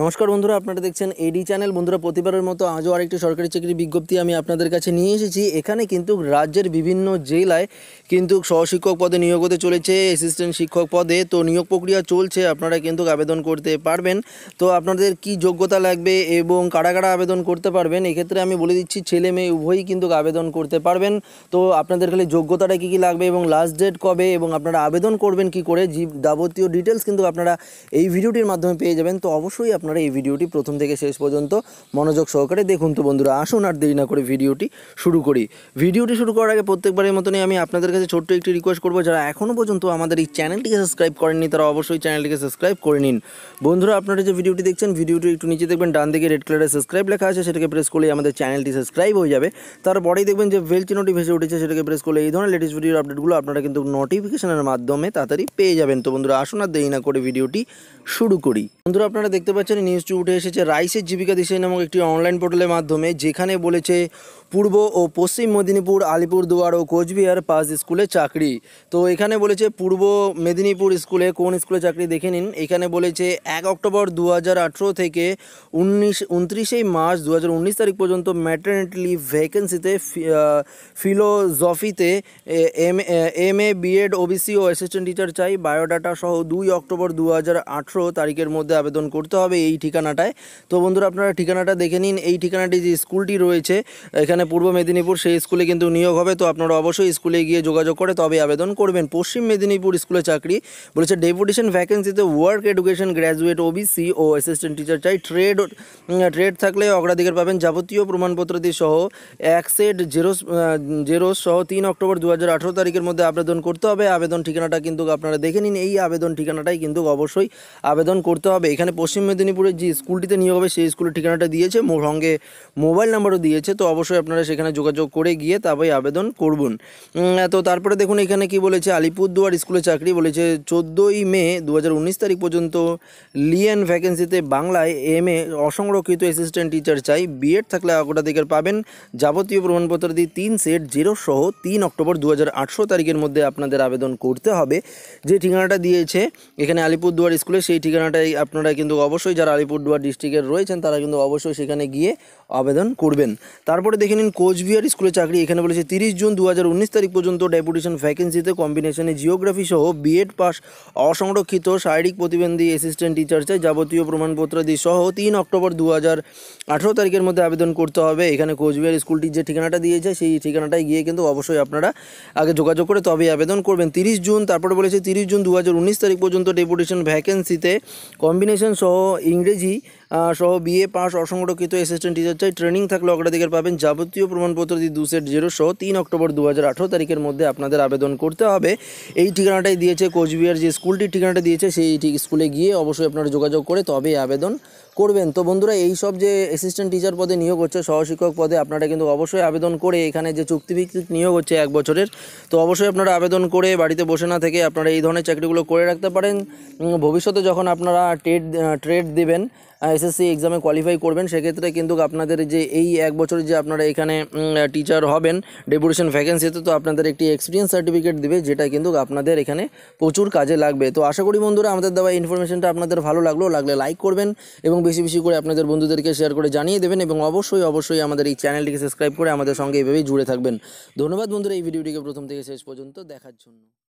নমস্কার বন্ধুরা আপনারা দেখছেন এডি চ্যানেল বন্ধুরা প্রতিবারের মতো আজও আরেকটি সরকারি চাকরি বিজ্ঞপ্তি আমি আপনাদের কাছে নিয়ে এসেছি এখানে কিন্তু রাজ্যের বিভিন্ন জেলায় কিন্তু সহশিক্ষক পদে নিয়োগ হতে চলেছে অ্যাসিস্ট্যান্ট শিক্ষক পদে তো নিয়োগ প্রক্রিয়া চলছে আপনারা কিন্তু আবেদন করতে পারবেন তো আপনাদের কি যোগ্যতা লাগবে এবং কারা কারা আবেদন করতে পারবেন এক্ষেত্রে আমি বলে দিচ্ছি ছেলে মেয়ে উভয়ই কিন্তু আবেদন করতে পারবেন তো আপনাদের খালি যোগ্যতাটা কী কী লাগবে এবং লাস্ট ডেট কবে এবং আপনারা আবেদন করবেন কি করে যাবতীয় ডিটেলস কিন্তু আপনারা এই ভিডিওটির মাধ্যমে পেয়ে যাবেন তো অবশ্যই আপনারা এই ভিডিওটি প্রথম থেকে শেষ পর্যন্ত মনোযোগ সহকারে দেখুন তো বন্ধুরা আসুন আর দেরি না করে ভিডিওটি শুরু করি ভিডিওটি শুরু করার আগে প্রত্যেকবারের মতনই আমি আপনাদের কাছে ছোট্ট একটি রিকোয়েস্ট করবো যারা এখনও পর্যন্ত আমাদের এই চ্যানেলটিকে সাবস্ক্রাইব করেননি তারা অবশ্যই চ্যানেলটিকে সাবস্ক্রাইব করে নিন বন্ধুরা আপনারা যে ভিডিওটি দেখছেন ভিডিওটি একটু নিচে দেখবেন ডান দিকে রেড কালারে সাবস্ক্রাইব লেখা আছে সেটাকে প্রেস করলে আমাদের চ্যানেলটি সাবস্ক্রাইব হয়ে যাবে তারপরেই দেখবেন যে ভেল চিহ্নটি ভেসে উঠেছে সেটাকে প্রেস করলে এই ধরনের লেটেস্ট ভিডিওর আপডেটগুলো আপনারা কিন্তু নোটিফিকেশনের মাধ্যমে তাড়াতাড়ি পেয়ে যাবেন তো বন্ধুরা আসুন আর দেরি না করে ভিডিওটি শুরু করি বন্ধুরা আপনারা দেখতে পাচ্ছেন নিউজটি উঠে এসেছে রাইসের জীবিকা দিশে নামক একটি অনলাইন পোর্টালের মাধ্যমে যেখানে বলেছে পূর্ব ও পশ্চিম মেদিনীপুর আলিপুরদুয়ার ও কোচবিহার পাঁচ স্কুলে চাকরি তো এখানে বলেছে পূর্ব মেদিনীপুর স্কুলে কোন স্কুলে চাকরি দেখে নিন এখানে বলেছে এক অক্টোবর দু থেকে উনিশ উনত্রিশেই মার্চ দু তারিখ পর্যন্ত ম্যাটার্নিটি লিভ ভ্যাকেন্সিতে ফিলোজফিতে M M A B Ed OBC ও অ্যাসিস্ট্যান্ট টিচার চাই বায়োডাটা সহ দুই অক্টোবর দু তারিখের মধ্যে আবেদন করতে হবে এই ঠিকানাটায় তো বন্ধুরা আপনারা ঠিকানাটা দেখে নিন এই ঠিকানাটি যে স্কুলটি রয়েছে এখানে পূর্ব মেদিনীপুর সেই স্কুলে কিন্তু নিয়োগ হবে তো আপনারা অবশ্যই স্কুলে গিয়ে যোগাযোগ করে তবে আবেদন করবেন পশ্চিম মেদিনীপুর স্কুলে চাকরি বলেছে ডেপুটেশন ভ্যাকেন্সিতে ওয়ার্ক এডুকেশন গ্র্যাজুয়েট ওবিসি ও অ্যাসিস্ট্যান্ট টিচার চাই ট্রেড ট্রেড থাকলে অগ্রাধিকার পাবেন যাবতীয় প্রমাণপত্রটি সহ এক সেট জেরোস জেরোস সহ তিন অক্টোবর দু তারিখের মধ্যে আবেদন করতে হবে আবেদন ঠিকানাটা কিন্তু আপনারা দেখে নিন এই আবেদন ঠিকানাটাই কিন্তু অবশ্যই আবেদন করতে হবে এখানে পশ্চিম মেদিনীপুরের যে স্কুলটিতে নিয়োগ হবে সেই স্কুলের ঠিকানাটা দিয়েছে সঙ্গে মোবাইল নাম্বারও দিয়েছে তো অবশ্যই আপনারা সেখানে যোগাযোগ করে গিয়ে তারপরে আবেদন করবেন তো তারপরে দেখুন এখানে কি বলেছে আলিপুরদুয়ার স্কুলে চাকরি বলেছে চোদ্দোই মে দু তারিখ পর্যন্ত লিয়েন ভ্যাকেন্সিতে বাংলায় এম এ অসংরক্ষিত অ্যাসিস্ট্যান্ট টিচার চাই বিএড থাকলে আগোটা দিকের পাবেন যাবতীয় প্রমাণপত্র দিয়ে তিন সেট জিরো সহ তিন অক্টোবর দু তারিখের মধ্যে আপনাদের আবেদন করতে হবে যে ঠিকানাটা দিয়েছে এখানে আলিপুরদুয়ার স্কুলে সেই ঠিকানাটাই আপনার আপনারা কিন্তু অবশ্যই যারা আলিপুরদুয়ার ডিস্ট্রিক্টের রয়েছেন তারা কিন্তু অবশ্যই সেখানে গিয়ে আবেদন করবেন তারপরে দেখে নিন কোচবিহার স্কুলে চাকরি এখানে বলেছে তিরিশ জুন দু তারিখ পর্যন্ত ডেপুটেশন ভ্যাকেন্সিতে কম্বিনেশনে জিওগ্রাফি সহ বিএড পাস অসংরক্ষিত শারীরিক প্রতিবন্ধী অ্যাসিস্ট্যান্ট টিচার চাই যাবতীয় প্রমাণপত্রাদি সহ তিন অক্টোবর দু তারিখের মধ্যে আবেদন করতে হবে এখানে কোচবিহার স্কুলটির যে ঠিকানাটা দিয়েছে সেই ঠিকানাটায় গিয়ে কিন্তু অবশ্যই আপনারা আগে যোগাযোগ করে তবে আবেদন করবেন তিরিশ জুন তারপরে বলেছে তিরিশ জুন দু তারিখ পর্যন্ত ডেপুটেশন ভ্যাকেন্সিতে কম্বিনেশন সহ ইংরেজি সহ বিএ পাস অসংরক্ষিত অ্যাসিস্ট্যান্ট টিচার চাই ট্রেনিং থাকলে অগ্রাধিকার পাবেন যাবতীয় প্রমাণপত্র দিয়ে দু সেট জিরো সহ তিন অক্টোবর দু তারিখের মধ্যে আপনাদের আবেদন করতে হবে এই ঠিকানাটাই দিয়েছে কোচবিহার যে স্কুলটির ঠিকানাটা দিয়েছে সেই স্কুলে গিয়ে অবশ্যই আপনারা যোগাযোগ করে তবেই আবেদন করবেন তো বন্ধুরা এই সব যে অ্যাসিস্ট্যান্ট টিচার পদে নিয়োগ হচ্ছে সহশিক্ষক পদে আপনারা কিন্তু অবশ্যই আবেদন করে এখানে যে চুক্তিভিত্তিক নিয়োগ হচ্ছে এক বছরের তো অবশ্যই আপনারা আবেদন করে বাড়িতে বসে না থেকে আপনারা এই ধরনের চাকরিগুলো করে রাখতে পারেন ভবিষ্যতে যখন আপনারা ট্রেড ট্রেড দেবেন এসএসসি এক্সামে কোয়ালিফাই করবেন সেক্ষেত্রে কিন্তু আপনাদের যে এই এক বছরের যে আপনারা এখানে টিচার হবেন ডেপুটেশন ভ্যাকেন্সিতে তো আপনাদের একটি এক্সপিরিয়েন্স সার্টিফিকেট দেবে যেটা কিন্তু আপনাদের এখানে প্রচুর কাজে লাগবে তো আশা করি বন্ধুরা আমাদের দেওয়া ইনফরমেশনটা আপনাদের ভালো লাগলো লাগলে লাইক করবেন এবং বেশি বেশি করে আপনাদের বন্ধুদেরকে শেয়ার করে জানিয়ে দেবেন এবং অবশ্যই অবশ্যই আমাদের এই চ্যানেলটিকে সাবস্ক্রাইব করে আমাদের সঙ্গে এভাবেই জুড়ে থাকবেন ধন্যবাদ বন্ধুরা এই ভিডিওটিকে প্রথম থেকে শেষ পর্যন্ত দেখার জন্য